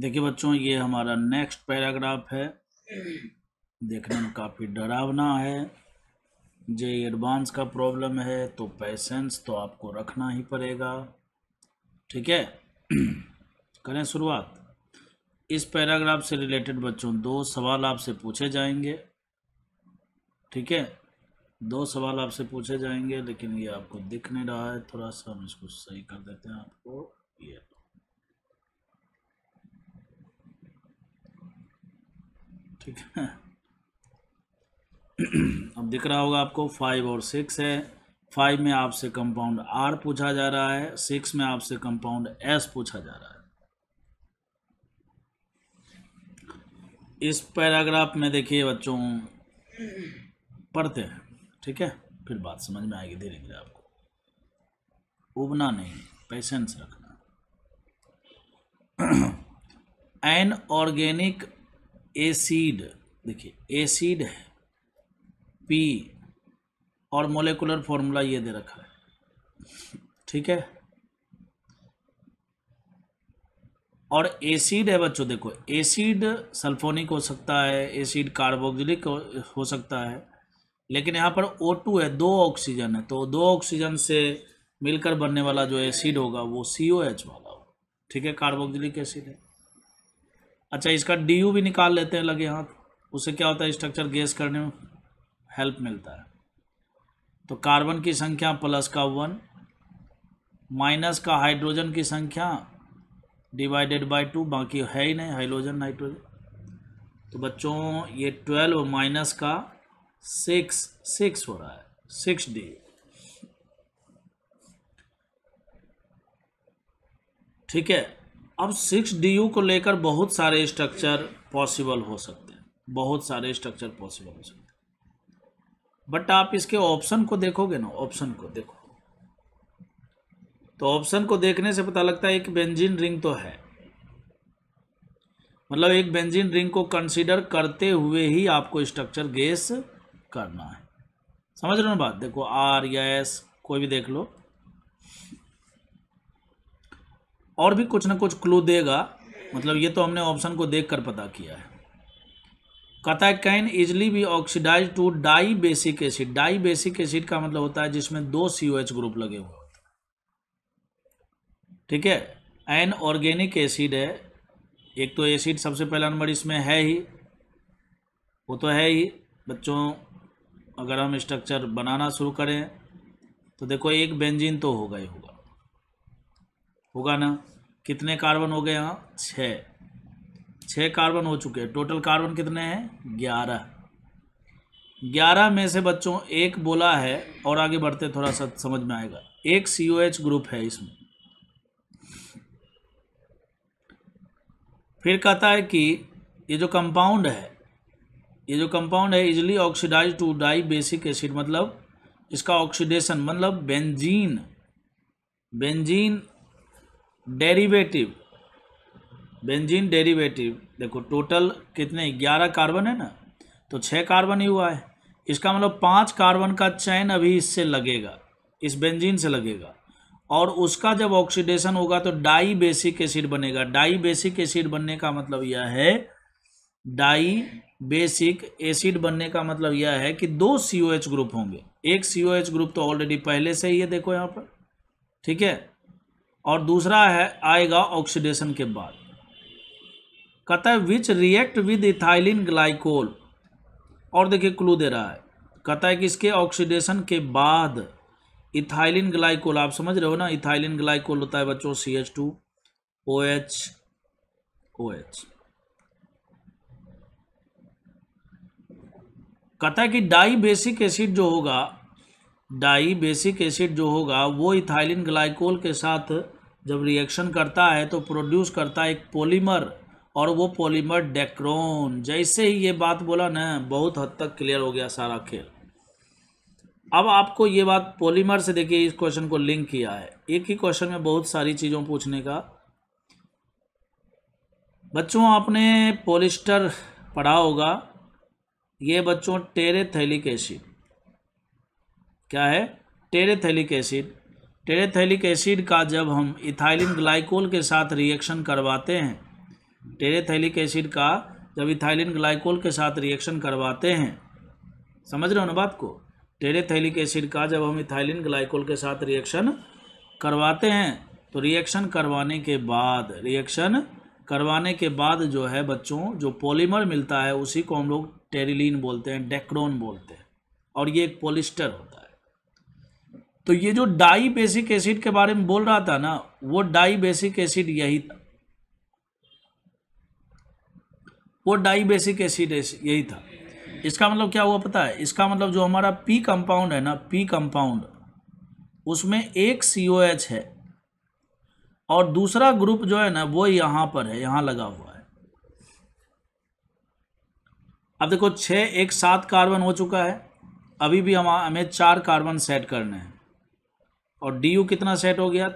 देखिए बच्चों ये हमारा नेक्स्ट पैराग्राफ है देखने में काफ़ी डरावना है जे एडवांस का प्रॉब्लम है तो पैसेंस तो आपको रखना ही पड़ेगा ठीक है करें शुरुआत इस पैराग्राफ से रिलेटेड बच्चों दो सवाल आपसे पूछे जाएंगे ठीक है दो सवाल आपसे पूछे जाएंगे लेकिन ये आपको दिख नहीं रहा है थोड़ा सा हम इसको सही कर देते हैं आपको ये तो ठीक है अब दिख रहा होगा आपको फाइव और सिक्स है फाइव में आपसे कंपाउंड आर पूछा जा रहा है सिक्स में आपसे कंपाउंड एस पूछा जा रहा है इस पैराग्राफ में देखिए बच्चों पढ़ते हैं ठीक है फिर बात समझ में आएगी धीरे धीरे आपको उबना नहीं पेशेंस रखना एन ऑर्गेनिक एसिड देखिए एसिड है पी और मोलिकुलर फॉर्मूला ये दे रखा है ठीक है और एसिड है बच्चों देखो एसिड सल्फोनिक हो सकता है एसिड कार्बोक्सिलिक हो सकता है लेकिन यहाँ पर O2 है दो ऑक्सीजन है तो दो ऑक्सीजन से मिलकर बनने वाला जो एसिड होगा वो सी ओ एच वाला होगा ठीक है कार्बोक्सिलिक एसिड है अच्छा इसका डी यू भी निकाल लेते हैं लगे हाथ उससे क्या होता है स्ट्रक्चर गैस करने में हेल्प मिलता है तो कार्बन की संख्या प्लस का वन माइनस का हाइड्रोजन की संख्या डिवाइडेड बाय टू बाकी है ही नहीं हाइड्रोजन नाइट्रोजन तो बच्चों ये ट्वेल्व माइनस का सिक्स सिक्स हो रहा है सिक्स डी ठीक है अब सिक्स डी यू को लेकर बहुत सारे स्ट्रक्चर पॉसिबल हो सकते हैं बहुत सारे स्ट्रक्चर पॉसिबल हो सकते हैं बट आप इसके ऑप्शन को देखोगे ना ऑप्शन को देखो तो ऑप्शन को देखने से पता लगता है एक बेंजीन रिंग तो है मतलब एक बेंजीन रिंग को कंसीडर करते हुए ही आपको स्ट्रक्चर गेस करना है समझ रहे हो ना बात देखो आर या एस कोई भी देख लो और भी कुछ ना कुछ क्लू देगा मतलब ये तो हमने ऑप्शन को देख कर पता किया है कता can easily be oxidise to dibasic acid dibasic acid का मतलब होता है जिसमें दो सी ग्रुप लगे हुए होते ठीक है एन ऑर्गेनिक एसिड है एक तो एसिड सबसे पहला नंबर इसमें है ही वो तो है ही बच्चों अगर हम स्ट्रक्चर बनाना शुरू करें तो देखो एक बेंजीन तो होगा ही होगा होगा ना कितने कार्बन हो गए यहाँ छः छः कार्बन हो चुके हैं टोटल कार्बन कितने हैं ग्यारह ग्यारह में से बच्चों एक बोला है और आगे बढ़ते थोड़ा सा समझ में आएगा एक सी ओ एच ग्रुप है इसमें फिर कहता है कि ये जो कंपाउंड है ये जो कंपाउंड है easily oxidise to dibasic acid मतलब इसका ऑक्सीडेशन मतलब benzene benzene derivative benzene derivative देखो टोटल कितने ग्यारह कार्बन है ना तो छः कार्बन ही हुआ है इसका मतलब पांच कार्बन का चैन अभी इससे लगेगा इस बेंजीन से लगेगा और उसका जब ऑक्सीडेशन होगा तो डाई बेसिक एसिड बनेगा डाई बेसिक एसिड बनने का मतलब यह है डाई बेसिक एसिड बनने का मतलब यह है कि दो सी ग्रुप होंगे एक सी ग्रुप तो ऑलरेडी पहले से ही है देखो यहाँ पर ठीक है और दूसरा है आएगा ऑक्सीडेशन के बाद कहता है which react with ethylene glycol और देखिए क्लू दे रहा है कहता है कि इसके ऑक्सीडेशन के बाद इथाइलिन ग्लाइकोल आप समझ रहे हो ना इथाइलिन ग्लाइकोल होता है बच्चों C H two O H O H कहता है कि डाई बेसिक एसिड जो होगा डाई बेसिक एसिड जो होगा वो इथाइलिन ग्लाइकोल के साथ जब रिएक्शन करता है तो प्रोड्यूस करता है एक पॉलीमर और वो पॉलीमर डेक्रोन जैसे ही ये बात बोला ना बहुत हद तक क्लियर हो गया सारा खेल अब आपको ये बात पॉलीमर से देखिए इस क्वेश्चन को लिंक किया है एक ही क्वेश्चन में बहुत सारी चीज़ों पूछने का बच्चों आपने पोलिस्टर पढ़ा होगा ये बच्चों टेरेथैलिक एसिड क्या है टेरेथेलिक एसिड टेरेथेलिक एसिड का जब हम इथाइलिन ग्लाइकोल के साथ रिएक्शन करवाते हैं टेरेथैलिक एसिड का जब इथाइलिन ग्लाइकोल के साथ रिएक्शन करवाते हैं समझ रहे हो ना बात को टेरेथैलिक एसिड का जब हम इथाइलिन ग्लाइकोल के साथ रिएक्शन करवाते हैं तो रिएक्शन करवाने के बाद रिएक्शन करवाने के बाद जो है बच्चों जो पॉलीमर मिलता है उसी को हम लोग टेरिलीन बोलते हैं डेक्रोन बोलते हैं और ये एक पॉलिस्टर होता है तो ये जो डाई बेसिक एसिड के बारे में बोल रहा था ना वो डाई बेसिक एसिड यही था वो डाई बेसिक एसिड यही था इसका मतलब क्या हुआ पता है इसका मतलब जो हमारा पी कंपाउंड है ना पी कंपाउंड उसमें एक सी ओ एच है और दूसरा ग्रुप जो है ना वो यहां पर है यहां लगा हुआ है अब देखो छ एक सात कार्बन हो चुका है अभी भी हम हमें चार कार्बन सेट करने हैं और डी यू कितना सेट हो गया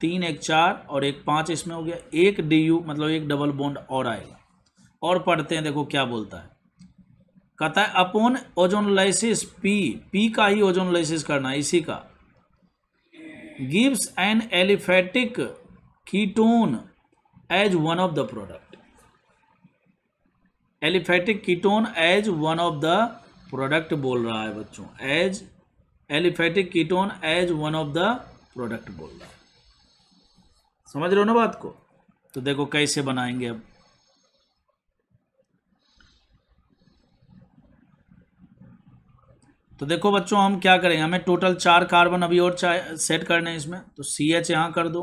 तीन एक चार और एक पाँच इसमें हो गया एक डी यू मतलब एक डबल बॉन्ड और आएगा और पढ़ते हैं देखो क्या बोलता है कहता है अपोन ओजोनलाइसिस पी पी का ही ओजोनलाइसिस करना है इसी का gives an aliphatic ketone as one of the product aliphatic ketone as one of the product बोल रहा है बच्चों as aliphatic ketone as one of the product बोल रहा है समझ रहे हो ना बात को तो देखो कैसे बनाएंगे अब तो देखो बच्चों हम क्या करेंगे हमें टोटल चार कार्बन अभी और सेट करने हैं इसमें तो सी एच यहाँ कर दो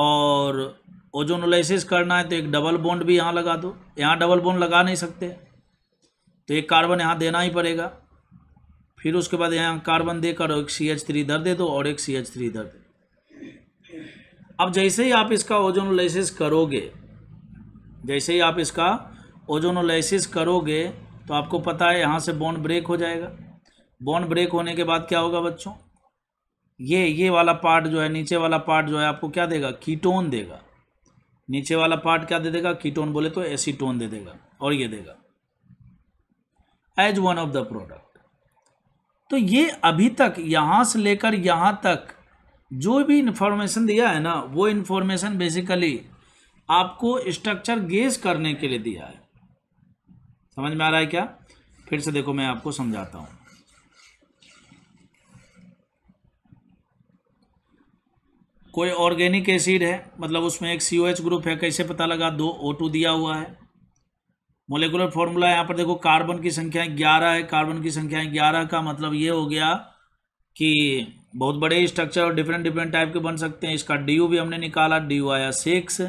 और ओजोनोलाइसिस करना है तो एक डबल बॉन्ड भी यहाँ लगा दो यहाँ डबल बॉन्ड लगा नहीं सकते तो एक कार्बन यहाँ देना ही पड़ेगा फिर उसके बाद यहाँ कार्बन देकर एक सी एच थ्री इधर दे दो और एक सी एच थ्री इधर दे अब जैसे ही आप इसका ओजोनोलाइसिस करोगे जैसे ही आप इसका ओजोनोलाइसिस करोगे तो आपको पता है यहाँ से बॉन्ड ब्रेक हो जाएगा बॉन्ड ब्रेक होने के बाद क्या होगा बच्चों ये ये वाला पार्ट जो है नीचे वाला पार्ट जो है आपको क्या देगा कीटोन देगा नीचे वाला पार्ट क्या दे देगा कीटोन बोले तो एसीटोन दे देगा और ये देगा as one of the product तो ये अभी तक यहाँ से लेकर यहाँ तक जो भी इन्फॉर्मेशन दिया है ना वो इन्फॉर्मेशन बेसिकली आपको स्ट्रक्चर गेस करने के लिए दिया है समझ में आ रहा है क्या फिर से देखो मैं आपको समझाता हूँ कोई ऑर्गेनिक एसिड है मतलब उसमें एक सी ग्रुप है कैसे पता लगा दो ओ दिया हुआ है मोलिकुलर फॉर्मूला यहाँ पर देखो कार्बन की संख्या ग्यारह है कार्बन की संख्या ग्यारह का मतलब ये हो गया कि बहुत बड़े स्ट्रक्चर और डिफरेंट डिफरेंट टाइप के बन सकते हैं इसका डी भी हमने निकाला डी आया सिक्स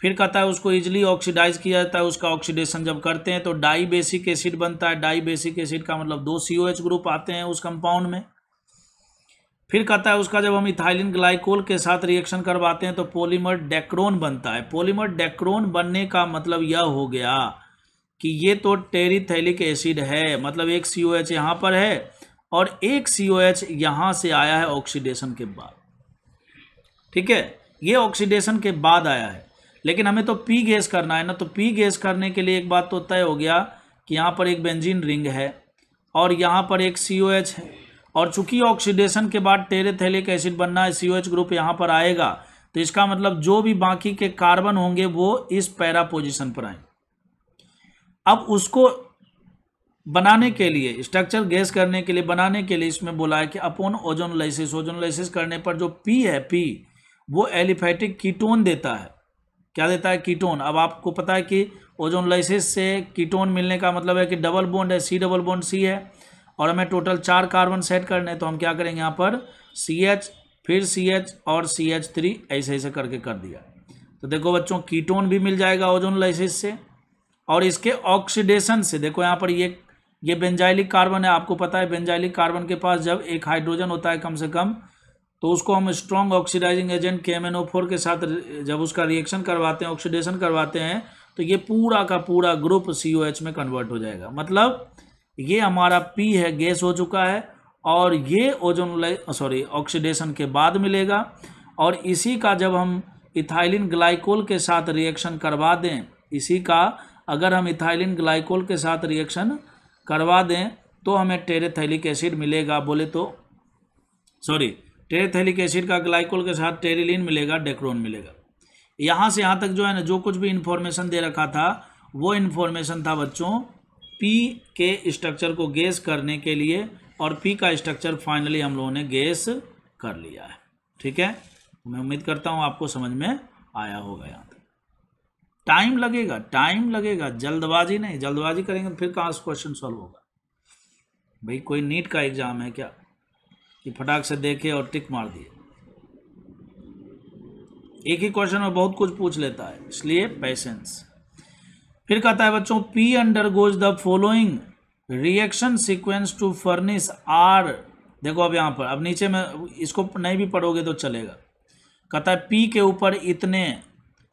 फिर कहता है उसको इजिली ऑक्सीडाइज किया जाता है उसका ऑक्सीडेशन जब करते हैं तो डाई बेसिक एसिड बनता है डाई बेसिक एसिड का मतलब दो सी ग्रुप आते हैं उस कंपाउंड में फिर कहता है उसका जब हम इथाइलिन ग्लाइकोल के साथ रिएक्शन करवाते हैं तो पॉलीमर डेक्रोन बनता है पॉलीमर डेक्रोन बनने का मतलब यह हो गया कि ये तो टेरिथैलिक एसिड है मतलब एक सी ओ एच यहाँ पर है और एक सी ओ एच यहाँ से आया है ऑक्सीडेशन के बाद ठीक है ये ऑक्सीडेशन के बाद आया है लेकिन हमें तो पी गैस करना है ना तो पी गैस करने के लिए एक बात तो तय हो गया कि यहाँ पर एक बेंजीन रिंग है और यहाँ पर एक सी ओ एच है और चूंकि ऑक्सीडेशन के बाद टेरेथेलिक एसिड बनना है एच ग्रुप यहाँ पर आएगा तो इसका मतलब जो भी बाकी के कार्बन होंगे वो इस पैरा पोजिशन पर आए अब उसको बनाने के लिए स्ट्रक्चर गैस करने के लिए बनाने के लिए इसमें बोला है कि अपोन ओजोनोलाइसिस ओजोनोलाइसिस करने पर जो पी है पी वो एलिफेटिक कीटोन देता है क्या देता है कीटोन अब आपको पता है कि लाइसिस से कीटोन मिलने का मतलब है कि डबल बोंड है सी डबल बोंड सी है और हमें टोटल चार कार्बन सेट करने हैं तो हम क्या करेंगे यहाँ पर सी एच फिर सी एच और सी एच थ्री ऐसे ऐसे करके कर दिया तो देखो बच्चों कीटोन भी मिल जाएगा ओजोन लाइसिस से और इसके ऑक्सीडेशन से देखो यहाँ पर ये ये बेंजाइलिक कार्बन है आपको पता है बेंजाइलिक कार्बन के पास जब एक हाइड्रोजन होता है कम से कम तो उसको हम स्ट्रॉन्ग ऑक्सीडाइजिंग एजेंट के के साथ जब उसका रिएक्शन करवाते हैं ऑक्सीडेशन करवाते हैं तो ये पूरा का पूरा ग्रुप सी में कन्वर्ट हो जाएगा मतलब ये हमारा पी है गैस हो चुका है और ये ओजोन सॉरी ऑक्सीडेशन के बाद मिलेगा और इसी का जब हम इथाइलिन ग्लाइकोल के साथ रिएक्शन करवा दें इसी का अगर हम इथाइलिन ग्लाइकोल के साथ रिएक्शन करवा दें तो हमें टेरेथैलिक एसिड मिलेगा बोले तो सॉरी टेरेथैलिक एसिड का ग्लाइकोल के साथ टेरिलिन मिलेगा डेक्रोन मिलेगा यहाँ से यहाँ तक जो है ना जो कुछ भी इन्फॉर्मेशन दे रखा था वो इन्फॉर्मेशन था बच्चों पी के स्ट्रक्चर को गेस करने के लिए और पी का स्ट्रक्चर फाइनली हम लोगों ने गेस कर लिया है ठीक है मैं उम्मीद करता हूँ आपको समझ में आया होगा यहाँ तक टाइम लगेगा टाइम लगेगा जल्दबाजी नहीं जल्दबाजी करेंगे तो फिर कहाँ से क्वेश्चन सॉल्व होगा भाई कोई नीट का एग्जाम है क्या कि फटाक से देखे और टिक मार दिए एक ही क्वेश्चन में बहुत कुछ पूछ लेता है इसलिए पेशेंस फिर कहता है बच्चों P undergoes the following reaction sequence to furnish R देखो अब यहाँ पर अब नीचे में इसको नहीं भी पढ़ोगे तो चलेगा कहता है पी के ऊपर इतने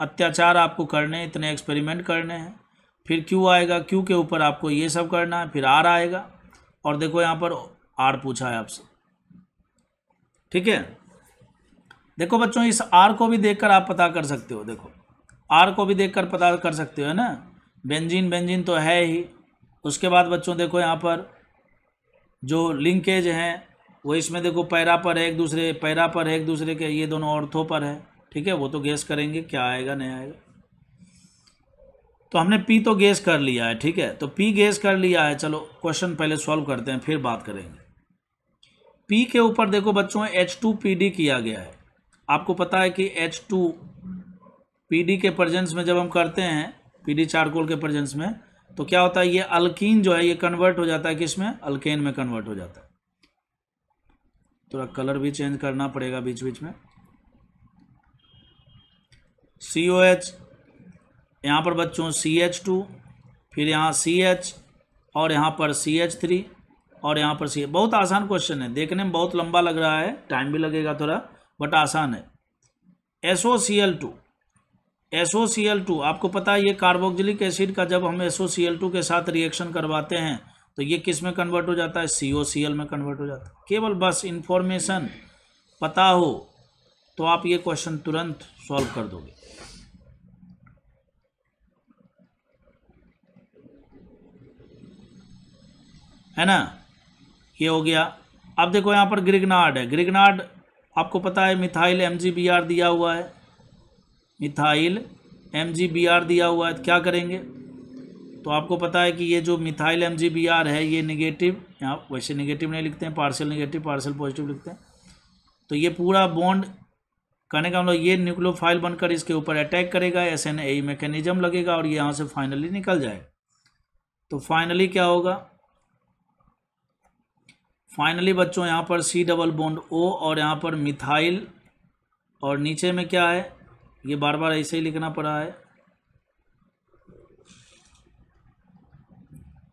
अत्याचार आपको करने इतने एक्सपेरिमेंट करने हैं फिर क्यू आएगा क्यू के ऊपर आपको ये सब करना है फिर आर आएगा और देखो यहाँ पर आर पूछा है आपसे ठीक है देखो बच्चों इस आर को भी देखकर आप पता कर सकते हो देखो आर को भी देखकर पता कर सकते हो है ना बेंजीन बेंजीन तो है ही उसके बाद बच्चों देखो यहाँ पर जो लिंकेज हैं वो इसमें देखो पैरा पर है एक दूसरे पैरा पर है एक दूसरे के ये दोनों औरतों पर है ठीक है वो तो गैस करेंगे क्या आएगा नहीं आएगा तो हमने पी तो गैस कर लिया है ठीक है तो पी गैस कर लिया है चलो क्वेश्चन पहले सॉल्व करते हैं फिर बात करेंगे पी के ऊपर देखो बच्चों एच टू पी डी किया गया है आपको पता है कि एच टू पी डी के प्रजेंस में जब हम करते हैं डी चारकोल के प्रजेंस में तो क्या होता है ये अल्किन जो है ये कन्वर्ट हो जाता है किसमें अल्केन में कन्वर्ट हो जाता है थोड़ा कलर भी चेंज करना पड़ेगा बीच बीच में सी ओ एच यहाँ पर बच्चों सी एच टू फिर यहाँ सी एच और यहाँ पर सी एच थ्री और यहाँ पर सी बहुत आसान क्वेश्चन है देखने में बहुत लंबा लग रहा है टाइम भी लगेगा थोड़ा बट आसान है S O C L two SOCl2 आपको पता है ये कार्बोक्जिलिक एसिड का जब हम SOCl2 के साथ रिएक्शन करवाते हैं तो ये किस में कन्वर्ट हो जाता है COCl में कन्वर्ट हो जाता है केवल बस इन्फॉर्मेशन पता हो तो आप ये क्वेश्चन तुरंत सॉल्व कर दोगे है ना ये हो गया अब देखो यहाँ पर ग्रिगनाड है ग्रिगनाड आपको पता है मिथाइल एम दिया हुआ है मिथाइल एम दिया हुआ है तो क्या करेंगे तो आपको पता है कि ये जो मिथाइल एम है ये निगेटिव यहाँ वैसे निगेटिव नहीं लिखते हैं पार्सल निगेटिव पार्सल पॉजिटिव लिखते हैं तो ये पूरा बॉन्ड करने का मतलब ये न्यूक्लियोफाइल बनकर इसके ऊपर अटैक करेगा एस एन ए मैकेनिज्म लगेगा और ये यहाँ से फाइनली निकल जाए तो फाइनली क्या होगा फाइनली बच्चों यहाँ पर सी डबल बॉन्ड ओ और यहाँ पर मिथाइल और नीचे में क्या है ये बार बार ऐसे ही लिखना पड़ा है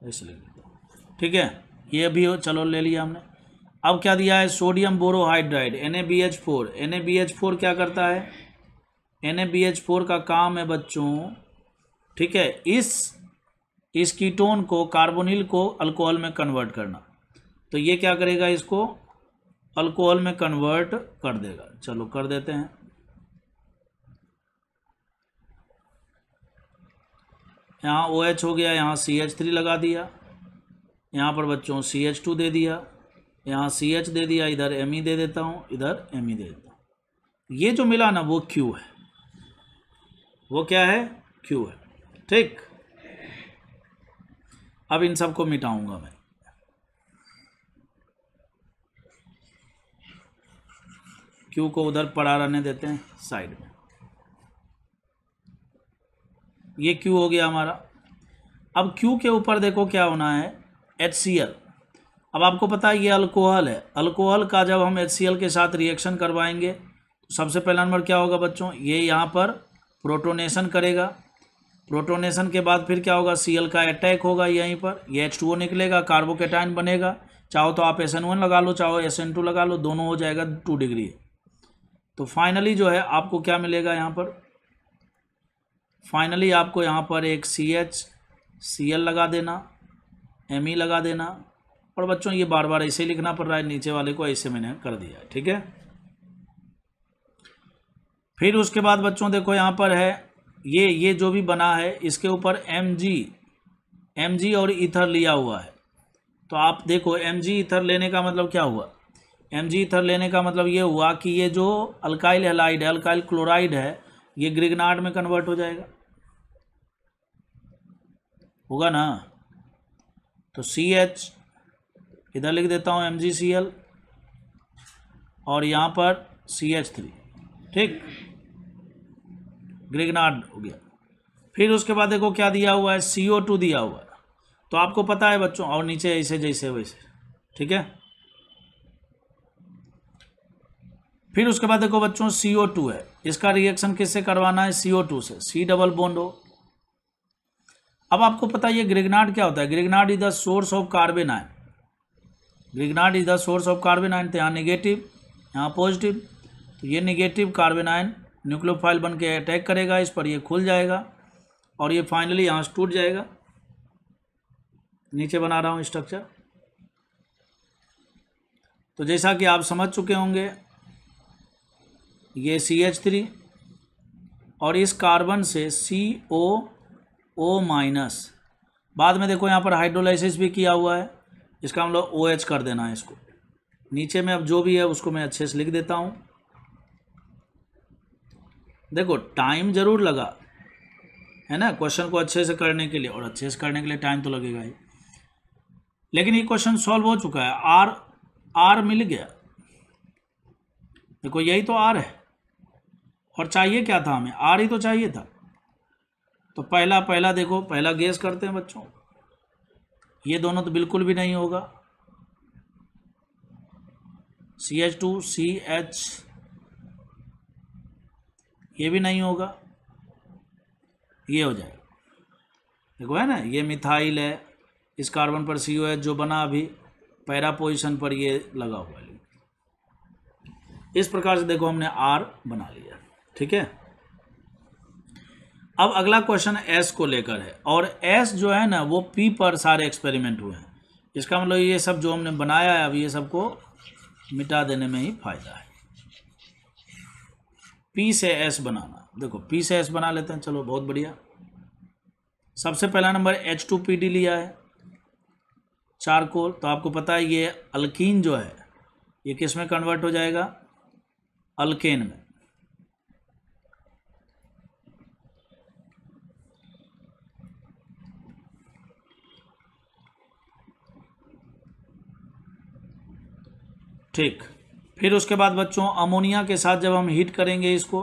ऐसे लिख ठीक है ये भी हो चलो ले लिया हमने अब क्या दिया है sodium borohydride N four N four क्या करता है एन फोर का काम है बच्चों ठीक है इस इस कीटोन को कार्बोनिल को अल्कोहल में कन्वर्ट करना तो ये क्या करेगा इसको अल्कोहल में कन्वर्ट कर देगा चलो कर देते हैं यहाँ ओ OH हो गया यहाँ सी एच थ्री लगा दिया यहाँ पर बच्चों सी एच टू दे दिया यहाँ सी एच दे दिया इधर एम ई e दे देता हूँ इधर एम ई e दे देता हूँ ये जो मिला ना वो क्यू है वो क्या है क्यू है ठीक अब इन सबको मिटाऊंगा मैं क्यू को उधर पड़ा रहने देते हैं साइड में ये क्यू हो गया हमारा अब क्यू के ऊपर देखो क्या होना है एच सी एल अब आपको पता है ये अल्कोहल है अल्कोहल का जब हम एच सी एल के साथ रिएक्शन करवाएंगे तो सबसे पहला नंबर क्या होगा बच्चों ये यहाँ पर प्रोटोनेशन करेगा प्रोटोनेशन के बाद फिर क्या होगा सी एल का अटैक होगा यहीं पर ये एच टू ओ निकलेगा कार्बोकेटाइन बनेगा चाहो तो आप एस एन वन लगा लो चाहो एस एन टू लगा लो दोनों हो जाएगा टू डिग्री तो फाइनली जो है आपको क्या मिलेगा यहाँ पर फाइनली आपको यहाँ पर एक सी एच सी एल लगा देना एम ई e लगा देना और बच्चों ये बार बार ऐसे लिखना पड़ रहा है नीचे वाले को ऐसे मैंने कर दिया है ठीक है फिर उसके बाद बच्चों देखो यहाँ पर है ये ये जो भी बना है इसके ऊपर एम जी एम जी और इथर लिया हुआ है तो आप देखो एम जी इथर लेने का मतलब क्या हुआ एम जी इथर लेने का मतलब ये हुआ कि ये जो अल्काइल हेलाइड है अल्काइल क्लोराइड है ये ग्रिगनाड में कन्वर्ट हो जाएगा होगा ना तो सी एच इधर लिख देता हूँ एम जी सी एल और यहाँ पर सी एच थ्री ठीक ग्रिगनार्ड हो गया फिर उसके बाद देखो क्या दिया हुआ है सी ओ टू दिया हुआ है तो आपको पता है बच्चों और नीचे ऐसे जैसे वैसे ठीक है फिर उसके बाद देखो बच्चों सी ओ टू है इसका रिएक्शन किससे करवाना है सी ओ टू से सी डबल बॉन्ड हो अब आपको पता है ये ग्रिगनाड क्या होता है Grignard is the source of carbon ion Grignard is the source of carbon ion तो यहाँ निगेटिव यहाँ पॉजिटिव तो ये निगेटिव कार्बन आयन न्यूक्लियोफाइल बन के अटैक करेगा इस पर ये खुल जाएगा और ये फाइनली यहाँ से टूट जाएगा नीचे बना रहा हूँ स्ट्रक्चर तो जैसा कि आप समझ चुके होंगे ये सी एच थ्री और इस कार्बन से सी ओ ओ माइनस बाद में देखो यहाँ पर हाइड्रोलाइसिस भी किया हुआ है इसका हम लोग ओ एच कर देना है इसको नीचे में अब जो भी है उसको मैं अच्छे से लिख देता हूँ देखो टाइम ज़रूर लगा है ना क्वेश्चन को अच्छे से करने के लिए और अच्छे से करने के लिए टाइम तो लगेगा ही लेकिन ये क्वेश्चन सॉल्व हो चुका है आर आर मिल गया देखो यही तो आर है और चाहिए क्या था हमें आर ही तो चाहिए था तो पहला पहला देखो पहला गैस करते हैं बच्चों ये दोनों तो बिल्कुल भी नहीं होगा C H two C H ये भी नहीं होगा ये हो जाएगा देखो है ना ये मिथाइल है इस कार्बन पर सी ओ एच जो बना अभी पैरा पोजिशन पर ये लगा हुआ है इस प्रकार से देखो हमने आर बना लिया ठीक है अब अगला क्वेश्चन एस को लेकर है और एस जो है ना वो पी पर सारे एक्सपेरिमेंट हुए हैं इसका मतलब ये सब जो हमने बनाया है अब ये सबको मिटा देने में ही फायदा है पी से एस बनाना देखो पी से एस बना लेते हैं चलो बहुत बढ़िया सबसे पहला number H two P D लिया है चारकोल तो आपको पता है ये अल्किन जो है ये किस में कन्वर्ट हो जाएगा अल्केन में ठीक फिर उसके बाद बच्चों अमोनिया के साथ जब हम हीट करेंगे इसको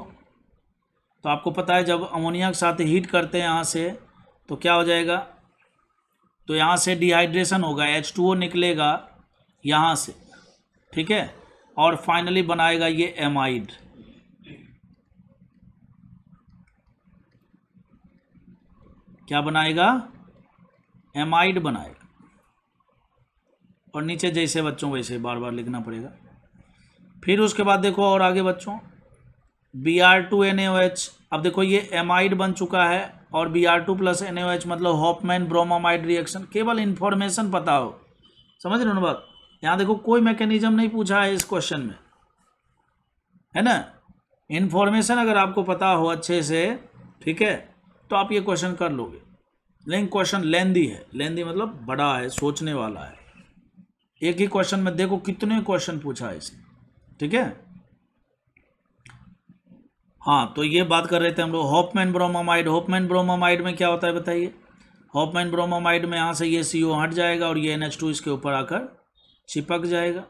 तो आपको पता है जब अमोनिया के साथ हीट करते हैं यहाँ से तो क्या हो जाएगा तो यहाँ से डिहाइड्रेशन होगा एच टू ओ निकलेगा यहाँ से ठीक है और फाइनली बनाएगा ये एमाइड क्या बनाएगा एमाइड बनाएगा और नीचे जैसे बच्चों वैसे बार बार लिखना पड़ेगा फिर उसके बाद देखो और आगे बच्चों B R two N H अब देखो ये एमाइड बन चुका है और B R two plus N H मतलब हॉपमैन ब्रोमामाइड रिएक्शन केवल इन्फॉर्मेशन पता हो समझ रहे हो बात यहाँ देखो कोई मैकेनिज्म नहीं पूछा है इस क्वेश्चन में है ना इन्फॉर्मेशन अगर आपको पता हो अच्छे से ठीक है तो आप ये क्वेश्चन कर लोगे लेकिन क्वेश्चन लेंदी है लेंदी मतलब बड़ा है सोचने वाला है एक ही क्वेश्चन में देखो कितने क्वेश्चन पूछा है इसने ठीक है हाँ तो ये बात कर रहे थे हम लोग हॉपमैन ब्रोमामाइड हॉपमैन ब्रोमामाइड में क्या होता है बताइए हॉपमैन ब्रोमामाइड में यहाँ से ये सी हट जाएगा और ये एन इसके ऊपर आकर चिपक जाएगा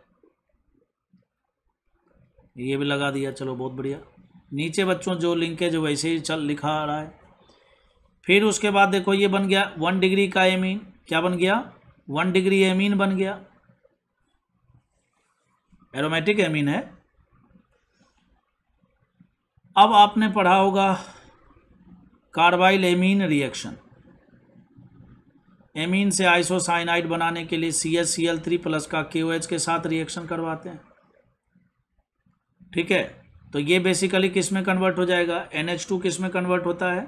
ये भी लगा दिया चलो बहुत बढ़िया नीचे बच्चों जो लिंकेज वैसे ही चल लिखा आ रहा है फिर उसके बाद देखो ये बन गया वन डिग्री का एमीन क्या बन गया वन डिग्री एमीन बन गया एरोमेटिक एमीन है अब आपने पढ़ा होगा कार्बाइल एमीन रिएक्शन एमीन से आइसोसाइनाइड बनाने के लिए C S C L three plus का के ओ एच के साथ रिएक्शन करवाते हैं ठीक है तो ये बेसिकली किस में कन्वर्ट हो जाएगा एन एच टू किस में कन्वर्ट होता है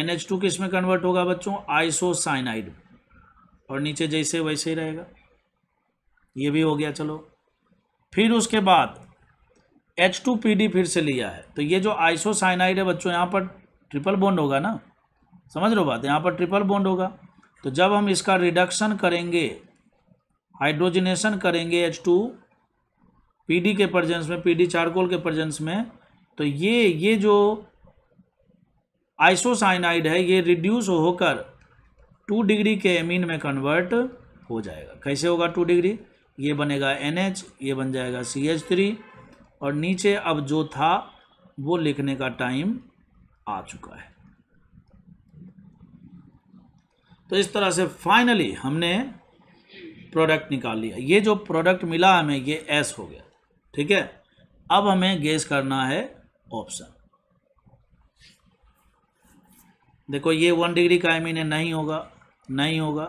एन एच टू किस में कन्वर्ट होगा बच्चों आइसोसाइनाइड और नीचे जैसे वैसे ही रहेगा ये भी हो गया चलो फिर उसके बाद एच टू पी डी फिर से लिया है तो ये जो आइसोसाइनाइड है बच्चों यहाँ पर ट्रिपल बॉन्ड होगा ना समझ लो बात यहाँ पर ट्रिपल बॉन्ड होगा तो जब हम इसका रिडक्शन करेंगे हाइड्रोजनेशन करेंगे एच टू पी डी के प्रजेंस में पी डी चारकोल के प्रजेंस में तो ये ये जो आइसोसाइनाइड है ये रिड्यूस होकर टू डिग्री के एमीन में कन्वर्ट हो जाएगा कैसे होगा टू डिग्री ये बनेगा एन एच ये बन जाएगा सी एच थ्री और नीचे अब जो था वो लिखने का टाइम आ चुका है तो इस तरह से फाइनली हमने प्रोडक्ट निकाल लिया ये जो प्रोडक्ट मिला हमें ये एस हो गया ठीक है अब हमें गेस करना है ऑप्शन देखो ये वन डिग्री का है नहीं होगा नहीं होगा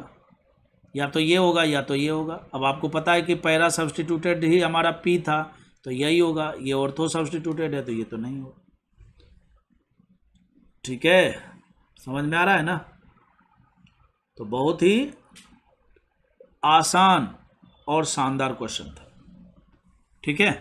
या तो ये होगा या तो ये होगा अब आपको पता है कि पैरा सब्सटीट्यूटेड ही हमारा पी था तो यही होगा ये ऑर्थो सब्सटीट्यूटेड है तो ये तो नहीं होगा ठीक है समझ में आ रहा है ना तो बहुत ही आसान और शानदार क्वेश्चन था ठीक है